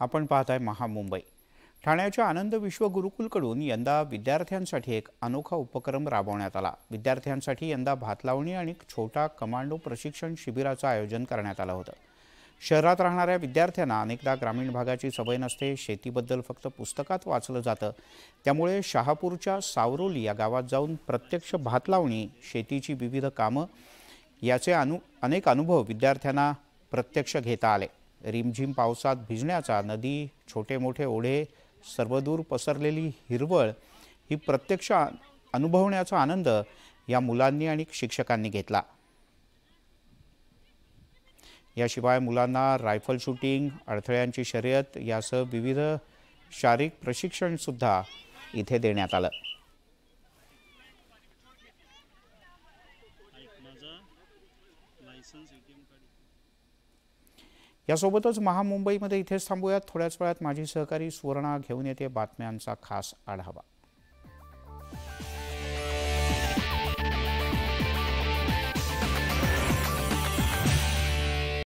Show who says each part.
Speaker 1: आपण पाहत आहे महामुंबई ठाण्याच्या आनंद विश्व गुरुकुलकडून यंदा विद्यार्थ्यांसाठी एक अनोखा उपक्रम राबवण्यात आला विद्यार्थ्यांसाठी यंदा भातलावणी आणि छोटा कमांडो प्रशिक्षण शिबिराचं आयोजन करण्यात आलं होतं शहरात राहणाऱ्या विद्यार्थ्यांना अनेकदा ग्रामीण भागाची सवय नसते शेतीबद्दल फक्त पुस्तकात वाचलं जातं त्यामुळे शहापूरच्या सावरोली या गावात जाऊन प्रत्यक्ष भात लावणी शेतीची विविध कामं याचे अनु अनेक अनुभव विद्यार्थ्यांना प्रत्यक्ष घेता आले रिमझिम पावसात भिजण्याचा नदी छोटे मोठे ओढे सर्वदूर पसरलेली हिरवळ ही प्रत्यक्ष अनुभवण्याचा आनंद या मुलांनी आणि शिक्षकांनी घेतला याशिवाय मुलांना रायफल शूटिंग अडथळ्यांची शर्यत यासह विविध शारीरिक प्रशिक्षणसुद्धा इथे देण्यात आलं यासोबतच महामुंबईमध्ये इथेच थांबूयात थोड्याच वेळात माझी सहकारी सुवर्णा घेऊन येते बातम्यांचा खास आढावा